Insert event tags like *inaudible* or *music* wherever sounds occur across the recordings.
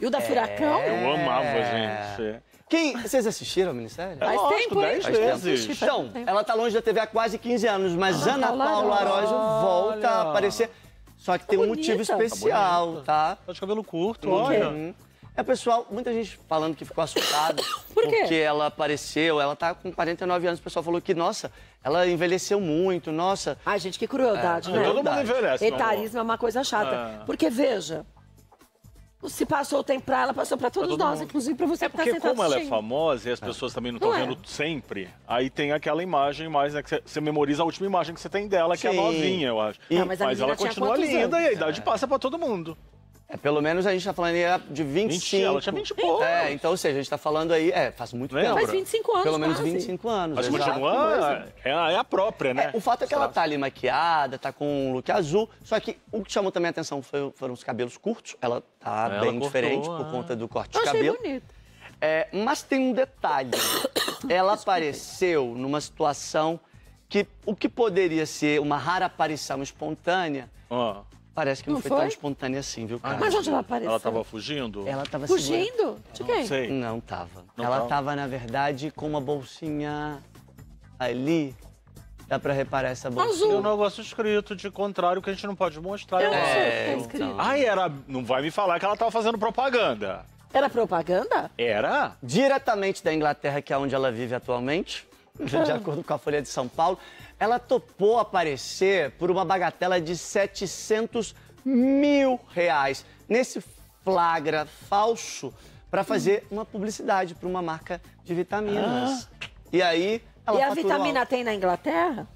E o da Furacão? É. Eu amava, é. gente. Quem, vocês assistiram a minissérie? Faz Lógico, tempo, dez hein? vezes. Então, ela tá longe da TV há quase 15 anos, mas ah, Ana tá Paula Arósio volta olha. a aparecer. Só que tá tem bonita. um motivo especial, tá? Tá de cabelo curto, olha. É, pessoal, muita gente falando que ficou assustada. *coughs* Por quê? Porque ela apareceu, ela tá com 49 anos. O pessoal falou que, nossa, ela envelheceu muito, nossa. Ai, gente, que crueldade, é, né? Todo mundo envelhece. Etarismo é uma coisa chata. É. Porque, veja, se passou o tempo pra ela, passou pra todos pra nós, mundo. inclusive pra você é que tá porque tá sentado como ela é famosa e as é. pessoas também não estão é. vendo sempre, aí tem aquela imagem mais, né, que você- memoriza a última imagem que você tem dela, que é novinha, eu acho. Ah, mas mas ela continua linda anos? e a idade é. passa pra todo mundo. É, pelo menos a gente tá falando aí é de 25. 20, ela tinha 20 e pouco. É, então, ou seja, a gente tá falando aí, é, faz muito Lembra? tempo. Faz 25 anos Pelo menos quase. 25 anos. Acho que continua, é, é a própria, né? É, o fato é que ela tá ali maquiada, tá com um look azul, só que o que chamou também a atenção foi, foram os cabelos curtos, ela tá ela bem cortou, diferente por ah. conta do corte Eu de cabelo. Achei bonito. É, mas tem um detalhe, ela apareceu numa situação que o que poderia ser uma rara aparição espontânea, oh Parece que não, não foi, foi, tão espontânea assim, viu, ah, cara? Mas onde ela apareceu? Ela tava fugindo? Ela tava Fugindo? Segura... De quem? Não sei. Não tava. Não ela tava. tava, na verdade, com uma bolsinha ali. Dá pra reparar essa bolsa. Azul. Tem um negócio escrito, de contrário, que a gente não pode mostrar. Eu não sei o que tá escrito. Então. Ai, era... Não vai me falar que ela tava fazendo propaganda. Era propaganda? Era. Diretamente da Inglaterra, que é onde ela vive atualmente. *laughs* de acordo com a Folha de São Paulo, ela topou aparecer por uma bagatela de 700 mil reais nesse flagra falso para fazer hum. uma publicidade para uma marca de vitaminas. Ah. E aí ela E a vitamina alto. tem na Inglaterra?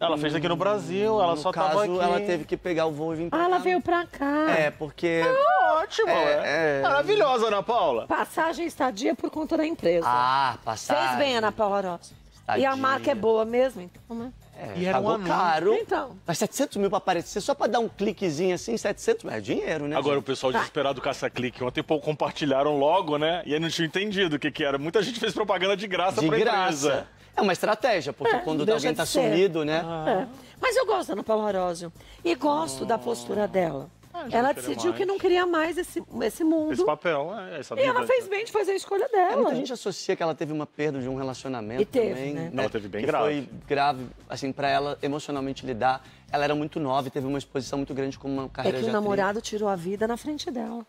Ela fez aqui no Brasil, ela no só tá caso, tava aqui. ela teve que pegar o voo e vir pra cá. Ah, ela veio pra cá. É, porque... Ah, ótimo, é, é, é. Maravilhosa, Ana Paula. Passagem estadia por conta da empresa. Ah, passagem. Fez bem, Ana Paula Rosa. Tadinha. E a marca é boa mesmo, então, né? É, e era um caro. Então. Mas 700 mil pra aparecer, só pra dar um cliquezinho assim, 700 mil é dinheiro, né? Agora, gente? o pessoal tá. desesperado ah. caça-clique, ontem pouco compartilharam logo, né? E aí não tinha entendido o que que era. Muita gente fez propaganda de graça de pra graça. empresa. É uma estratégia, porque é, quando alguém tá ser. sumido, né? Ah. É. Mas eu gosto da Ana Palarósio. E gosto da postura dela. Ah, ela decidiu mais. que não queria mais esse, esse mundo. Esse papel, é, é, essa E ela fez né? bem de fazer a escolha dela. É, muita gente associa que ela teve uma perda de um relacionamento e teve, também. Né? Ela né? teve bem que grave. Foi grave, assim, para ela emocionalmente lidar. Ela era muito nova e teve uma exposição muito grande como uma carreira é que de o atriz. namorado tirou a vida na frente dela.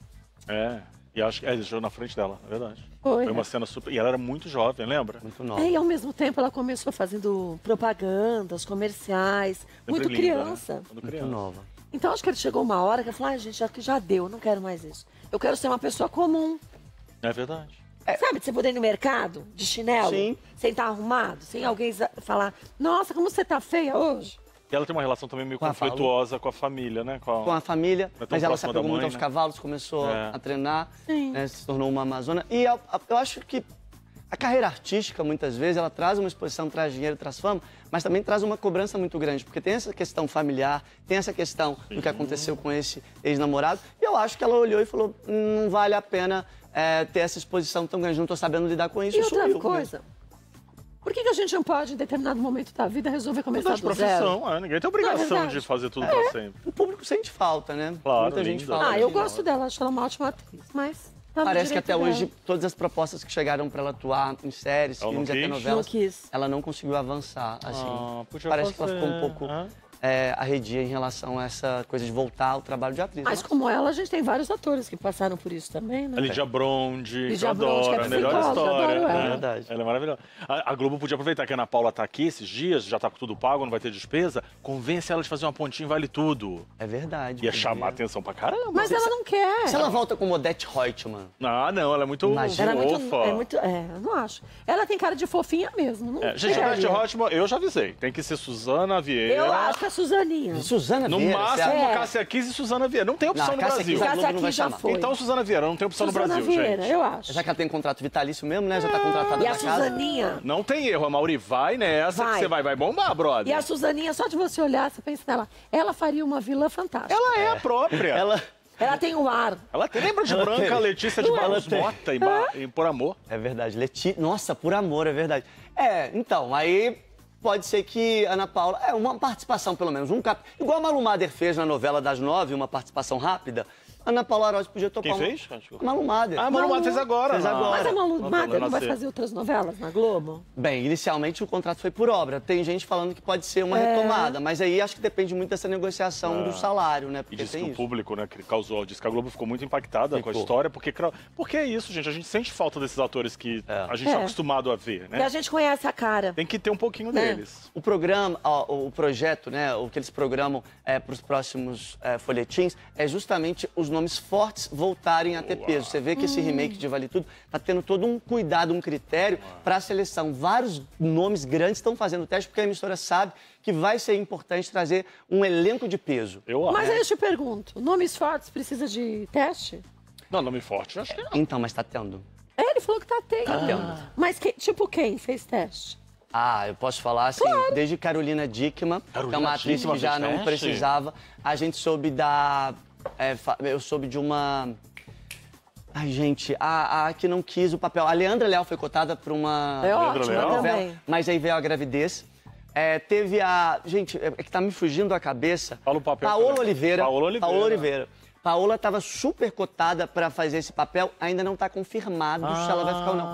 É. E acho que é, ele jogou na frente dela, é verdade. Foi, Foi uma cena super. E ela era muito jovem, lembra? Muito nova. É, e ao mesmo tempo ela começou fazendo propagandas, comerciais, Sempre muito linda, né? criança. Né? Muito criança. nova. Então acho que ele chegou uma hora que ela falou: ah, gente, acho que já deu, não quero mais isso. Eu quero ser uma pessoa comum. É verdade. É. Sabe, você poder ir no mercado de chinelo, Sim. sem estar arrumado, sem alguém falar: nossa, como você tá feia hoje ela tem uma relação também meio com conflituosa a com a família, né? Com a, com a família, é mas ela se apegou muito mãe, aos então né? cavalos, começou é. a treinar, né? se tornou uma amazona. E eu acho que a carreira artística, muitas vezes, ela traz uma exposição, traz dinheiro, traz fama, mas também traz uma cobrança muito grande, porque tem essa questão familiar, tem essa questão do que aconteceu com esse ex-namorado, e eu acho que ela olhou e falou, hum, não vale a pena é, ter essa exposição tão grande, não estou sabendo lidar com isso. E outra coisa, mesmo. Por que, que a gente não pode, em determinado momento da vida, resolver começar Mudar de do profissão, zero? É, ninguém tem obrigação é de fazer tudo é. pra sempre. O público sente falta, né? Claro, Muita gente fala. Ah, eu gosto não. dela, acho ela uma ótima atriz, mas... Tá Parece que até dela. hoje, todas as propostas que chegaram para ela atuar em séries, ela filmes, até novelas, não ela não conseguiu avançar, assim. Ah, Parece que ela ficou um pouco... É é, arredia em relação a essa coisa de voltar ao trabalho de atriz. Mas né? como ela, a gente tem vários atores que passaram por isso também, né? A Lidia Bronde, Lidia que eu adoro, que é a melhor história. Adoro né? ela. É verdade. Ela é maravilhosa. A, a, Globo podia aproveitar que a Ana Paula tá aqui esses dias, já tá com tudo pago, não vai ter despesa, convence ela de fazer uma pontinha vale tudo. É verdade. Ia chamar ver. atenção pra caramba. Mas ela não quer. Se ela volta com Modette Reutemann. Ah, não, ela é muito Imagina. Ela é muito, é muito, é, eu não acho. Ela tem cara de fofinha mesmo, não é, Gente, Modette Reutemann, eu já avisei, tem que ser Suzana Vieira. Eu acho que é Suzaninha. Suzana no Vieira. No máximo, é. Cássia Kiss e Suzana Vieira. Não tem opção não, no Cássia Brasil. Kiss, não vai já Foi. Então, Suzana Vieira, não tem opção Suzana no Brasil, Vieira, gente. eu acho. Já que ela tem contrato vitalício mesmo, né? Já tá ah, contratada e a Suzaninha. Casa. Não tem erro, a Mauri vai nessa vai. que você vai, vai bombar, brother. E a Suzaninha, só de você olhar, você pensa nela. Ela faria uma vilã fantástica. Ela é, é. a própria. *laughs* Ela... Ela tem o ar. Ela tem. Lembra de ela Branca, Letícia de balas Mota, em, Por Amor? É verdade. Leti... Nossa, Por Amor, é verdade. É, então, aí pode ser que Ana Paula. É, uma participação, pelo menos. Um cap... Igual a Malu Mader fez na novela das nove, uma participação rápida. Ana Paula Arósio podia topar. Quem fez? Uma... Malu Mader. Ah, Malu Mader fez agora. Fez agora. Mas a Malu Mader não vai fazer outras novelas na Globo? Bem, inicialmente o contrato foi por obra. Tem gente falando que pode ser uma é. retomada, mas aí acho que depende muito dessa negociação do ah. salário, né? Porque e disse que o público, né, que causou, disse que a Globo ficou muito impactada ficou. com a história, porque, porque é isso, gente. A gente sente falta desses atores que é. a gente é. é acostumado a ver, né? E a gente conhece a cara. Tem que ter um pouquinho é. deles. O programa, o projeto, né, o que eles programam é, para os próximos é, folhetins é justamente os nomes fortes voltarem a ter peso. Você vê que esse hum. remake de Vale Tudo tá tendo todo um cuidado, um critério para a seleção. Vários nomes grandes estão fazendo teste porque a emissora sabe que vai ser importante trazer um elenco de peso. Eu acho. Mas aí eu te pergunto, nomes fortes precisa de teste? Não, nome forte, acho que não. Então, mas tá tendo. É, ele falou que tá tendo. Ah. Mas que, tipo quem fez teste? Ah, eu posso falar assim, claro. desde Carolina Dickman, Carolina que é uma atriz Dickman que já não teste? precisava, a gente soube da é, eu soube de uma. Ai, gente, a, a que não quis o papel. A Leandra Leal foi cotada para uma, é ótima também mas aí veio a gravidez. É, teve a. Gente, é, é que tá me fugindo da cabeça. Fala o papel. Paola Oliveira. Paola Oliveira. Paola Oliveira. Paola estava super cotada para fazer esse papel, ainda não está confirmado ah. se ela vai ficar ou não.